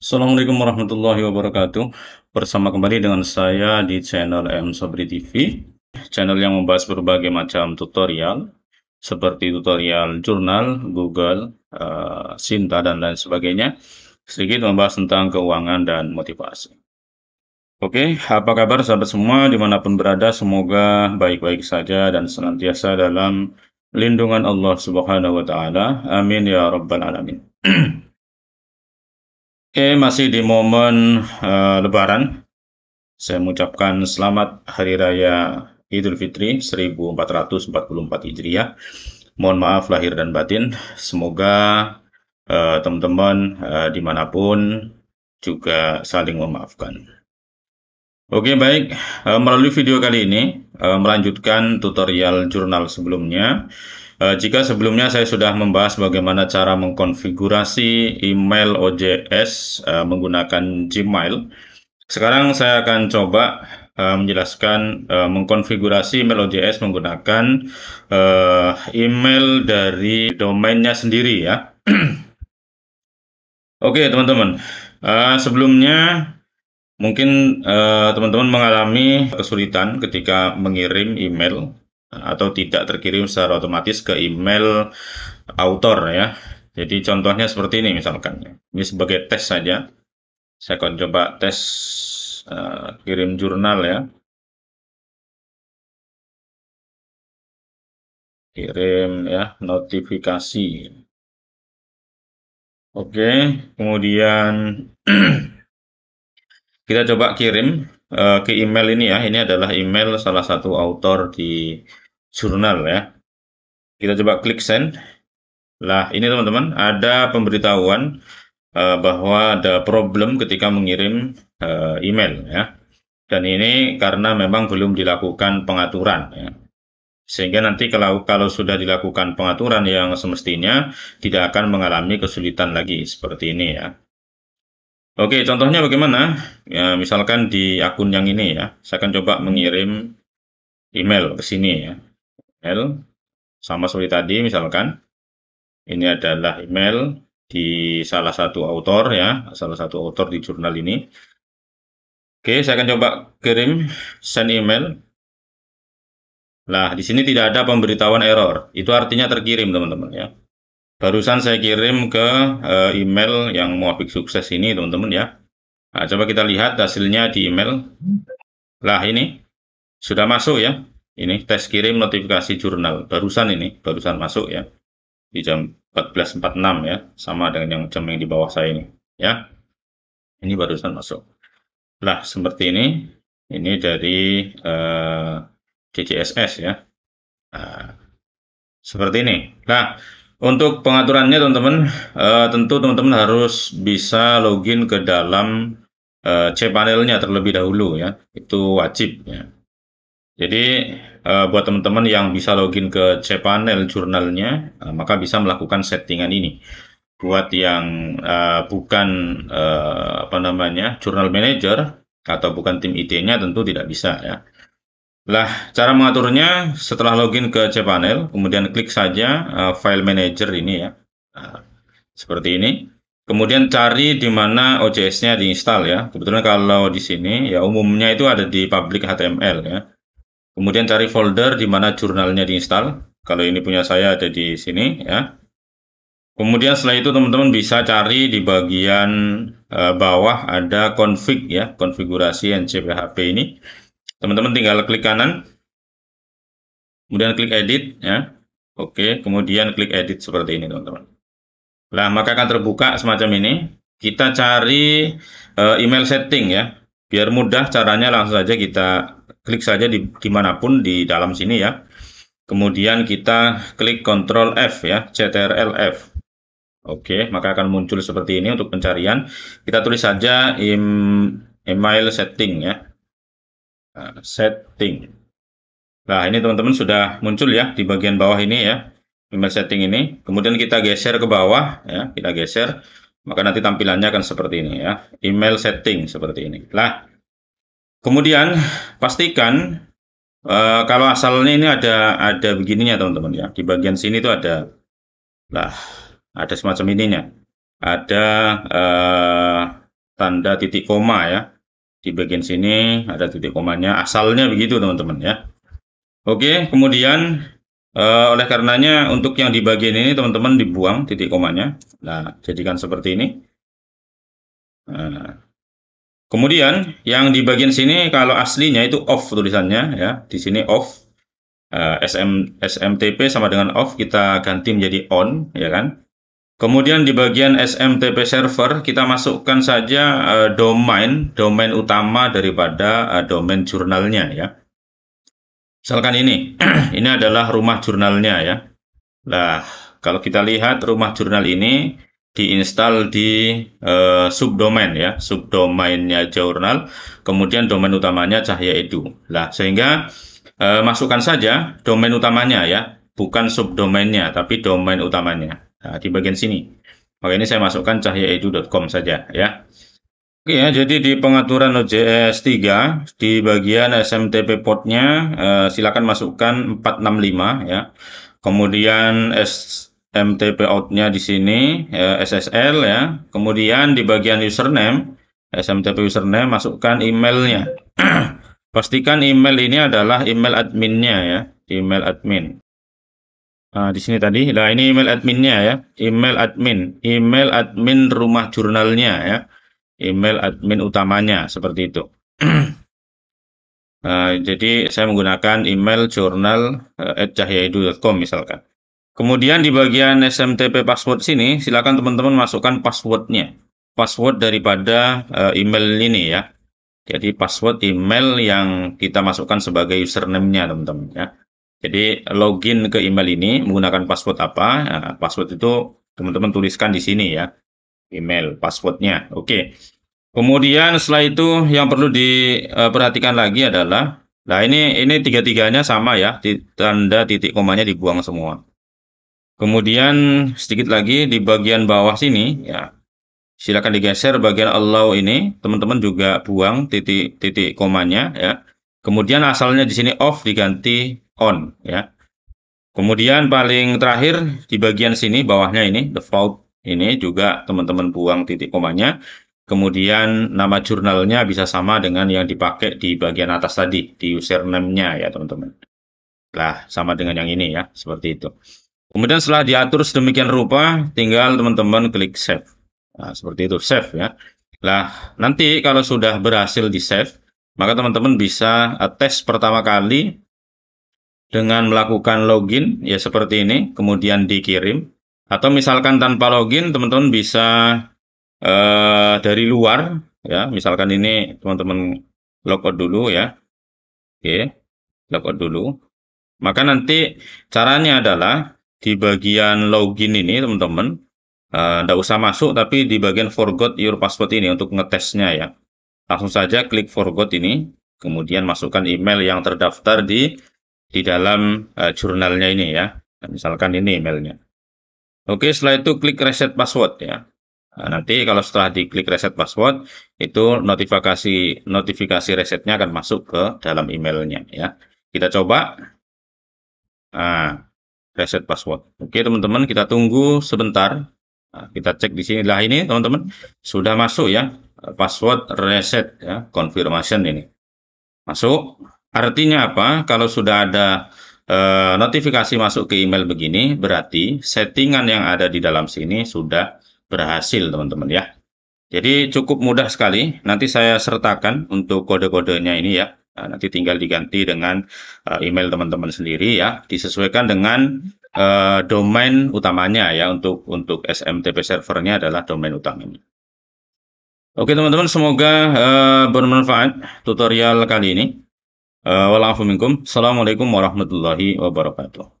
Assalamualaikum warahmatullahi wabarakatuh. Bersama kembali dengan saya di channel M Sobri TV, channel yang membahas berbagai macam tutorial seperti tutorial jurnal, Google, uh, eh, Sinta dan lain sebagainya. Sedikit membahas tentang keuangan dan motivasi. Oke, apa kabar sahabat semua dimanapun berada? Semoga baik-baik saja dan senantiasa dalam lindungan Allah Subhanahu wa taala. Amin ya rabbal alamin. Oke, masih di momen uh, Lebaran. Saya mengucapkan selamat Hari Raya Idul Fitri 1444 Hijriah. Mohon maaf lahir dan batin. Semoga eh, teman-teman uh, uh, dimanapun juga saling memaafkan. Oke, baik. Uh, melalui video kali ini, uh, melanjutkan tutorial jurnal sebelumnya. Eh, jika sebelumnya saya sudah membahas bagaimana cara mengkonfigurasi email OJS uh, eh, menggunakan Gmail, sekarang saya akan coba uh, menjelaskan uh, mengkonfigurasi email OJS menggunakan uh, email dari domainnya sendiri ya. Oke okay, teman-teman, uh, sebelumnya mungkin teman-teman uh, teman -teman mengalami kesulitan ketika mengirim email atau tidak terkirim secara otomatis ke email author ya. Jadi contohnya seperti ini misalkan. Ini sebagai tes saja. Saya akan coba tes uh, kirim jurnal ya. Kirim ya notifikasi. Oke, kemudian kita coba kirim Eh, ke email ini ya. Ini adalah email salah satu author di jurnal ya. Kita coba klik send. Lah, ini teman-teman ada pemberitahuan uh, bahwa ada problem ketika mengirim uh, email ya. Dan ini karena memang belum dilakukan pengaturan ya. Sehingga nanti kalau kalau sudah dilakukan pengaturan yang semestinya tidak akan mengalami kesulitan lagi seperti ini ya. Oke, contohnya bagaimana? Ya, misalkan di akun yang ini ya, saya akan coba mengirim email ke sini ya. Email sama seperti tadi misalkan ini adalah email di salah satu autor ya, salah satu autor di jurnal ini. Oke, saya akan coba kirim send email. Nah, di sini tidak ada pemberitahuan error. Itu artinya terkirim, teman-teman ya. Barusan saya kirim ke eh, email yang muafik Sukses ini, teman-teman ya. Nah, coba kita lihat hasilnya di email. Lah ini sudah masuk ya. Ini tes kirim notifikasi jurnal barusan ini, barusan masuk ya. Di jam 14.46 ya, sama dengan yang jam yang di bawah saya ini ya. Ini barusan masuk. Lah seperti ini, ini dari eh, DJSS ya. Nah, seperti ini. Nah, untuk pengaturannya teman-teman, uh, tentu teman-teman harus bisa login ke dalam uh, eh, cpanel terlebih dahulu ya. Itu wajib ya. Jadi uh, buat teman-teman yang bisa login ke cPanel jurnalnya, uh, maka bisa melakukan settingan ini. Buat yang uh, bukan uh, apa namanya jurnal manager atau bukan tim IT-nya tentu tidak bisa ya. Lah, cara mengaturnya setelah login ke cPanel, kemudian klik saja uh, file manager ini ya. Nah, seperti ini. Kemudian cari di mana OJS-nya diinstal ya. Kebetulan kalau di sini ya umumnya itu ada di public HTML ya. Kemudian cari folder di mana jurnalnya diinstal. Kalau ini punya saya ada di sini ya. Kemudian setelah itu teman-teman bisa cari di bagian uh, bawah ada config ya, konfigurasi NCPHP ini. Teman-teman tinggal klik kanan, kemudian klik edit, ya. Oke, kemudian klik edit seperti ini, teman-teman. Nah, maka akan terbuka semacam ini. Kita cari uh, email setting ya, biar mudah caranya langsung saja kita klik saja di dimanapun di dalam sini ya. Kemudian kita klik Ctrl F ya, Ctrl F. Oke, maka akan muncul seperti ini untuk pencarian. Kita tulis saja email setting ya. Eh, setting. Nah, ini teman-teman sudah muncul ya di bagian bawah ini ya. Email setting ini. Kemudian kita geser ke bawah ya, kita geser maka nanti tampilannya akan seperti ini ya. Email setting seperti ini. Nah, kemudian pastikan uh, kalau asalnya ini ada ada begininya teman-teman ya. Di bagian sini itu ada lah ada semacam ininya. Ada uh, tanda titik koma ya di bagian sini ada titik komanya asalnya begitu teman-teman ya oke kemudian e, oleh karenanya untuk yang di bagian ini teman-teman dibuang titik komanya nah jadikan seperti ini nah, kemudian yang di bagian sini kalau aslinya itu off tulisannya ya di sini off e, eh, SM, SMTP sama dengan off kita ganti menjadi on ya kan Kemudian di bagian SMTP server kita masukkan saja uh, domain, domain utama daripada uh, domain jurnalnya ya. Misalkan ini, ini adalah rumah jurnalnya ya. Nah, kalau kita lihat rumah jurnal ini diinstal di uh, subdomain ya, subdomainnya jurnal, kemudian domain utamanya Cahaya Edu. Nah, sehingga uh, masukkan saja domain utamanya ya, bukan subdomainnya tapi domain utamanya. Nah, di bagian sini. Oke, ini saya masukkan cahyaidu.com saja ya. Oke ya, jadi di pengaturan OJS 3 di bagian SMTP portnya eh, silakan masukkan 465 ya. Kemudian SMTP outnya di sini eh, SSL ya. Kemudian di bagian username SMTP username masukkan emailnya. Pastikan email ini adalah email adminnya ya, email admin. Nah, di sini tadi, nah ini email adminnya ya, email admin, email admin rumah jurnalnya ya, email admin utamanya seperti itu. nah, jadi saya menggunakan email jurnal eh, cahyaidu.com misalkan. Kemudian di bagian SMTP password sini, silakan teman-teman masukkan passwordnya, password daripada eh, email ini ya. Jadi password email yang kita masukkan sebagai username-nya teman-teman ya. Jadi login ke email ini menggunakan password apa? Nah, password itu teman-teman tuliskan di sini ya. Email passwordnya. Oke. Kemudian setelah itu yang perlu diperhatikan eh, lagi adalah nah ini ini tiga-tiganya sama ya. Tanda titik komanya dibuang semua. Kemudian sedikit lagi di bagian bawah sini ya. Silakan digeser bagian allow ini, teman-teman juga buang titik titik komanya ya. Kemudian asalnya di sini off diganti on ya. Kemudian paling terakhir di bagian sini bawahnya ini default ini juga teman-teman buang titik komanya. Kemudian nama jurnalnya bisa sama dengan yang dipakai di bagian atas tadi di username-nya ya teman-teman. Lah sama dengan yang ini ya seperti itu. Kemudian setelah diatur sedemikian rupa tinggal teman-teman klik save. Nah, seperti itu save ya. Lah nanti kalau sudah berhasil di save maka teman-teman bisa tes pertama kali dengan melakukan login ya seperti ini kemudian dikirim atau misalkan tanpa login teman-teman bisa eh, dari luar ya misalkan ini teman-teman logout dulu ya oke logout dulu maka nanti caranya adalah di bagian login ini teman-teman tidak eh, -teman, usah masuk tapi di bagian forgot your password ini untuk ngetesnya ya langsung saja klik forgot ini kemudian masukkan email yang terdaftar di di dalam uh, jurnalnya ini ya. Misalkan ini emailnya. Oke, setelah itu klik reset password ya. Nah, nanti kalau setelah diklik reset password, itu notifikasi notifikasi resetnya akan masuk ke dalam emailnya ya. Kita coba. Nah, reset password. Oke, teman-teman, kita tunggu sebentar. Nah, kita cek di sini. Lah ini, teman-teman, sudah masuk ya. Eh, password reset ya, confirmation ini. Masuk. Artinya apa? Kalau sudah ada e, notifikasi masuk ke email begini, berarti settingan yang ada di dalam sini sudah berhasil, teman-teman ya. Jadi cukup mudah sekali. Nanti saya sertakan untuk kode-kodenya ini ya. Nah, nanti tinggal diganti dengan uh, email teman-teman sendiri ya. Disesuaikan dengan uh, domain utamanya ya untuk untuk SMTP servernya adalah domain utamanya. Oke teman-teman, semoga uh, bermanfaat tutorial kali ini. Uh, eh, Walafuminkum. Assalamualaikum warahmatullahi wabarakatuh.